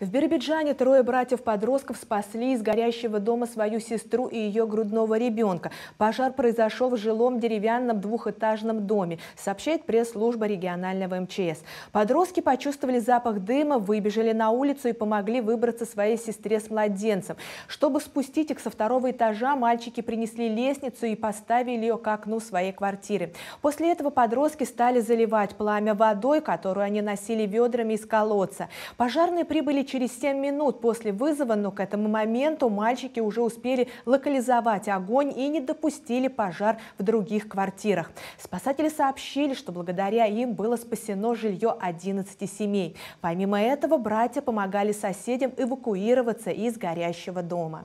В Биробиджане трое братьев-подростков спасли из горящего дома свою сестру и ее грудного ребенка. Пожар произошел в жилом деревянном двухэтажном доме, сообщает пресс-служба регионального МЧС. Подростки почувствовали запах дыма, выбежали на улицу и помогли выбраться своей сестре с младенцем. Чтобы спустить их со второго этажа, мальчики принесли лестницу и поставили ее к окну своей квартиры. После этого подростки стали заливать пламя водой, которую они носили ведрами из колодца. Пожарные прибыли через 7 минут после вызова, но к этому моменту мальчики уже успели локализовать огонь и не допустили пожар в других квартирах. Спасатели сообщили, что благодаря им было спасено жилье 11 семей. Помимо этого, братья помогали соседям эвакуироваться из горящего дома.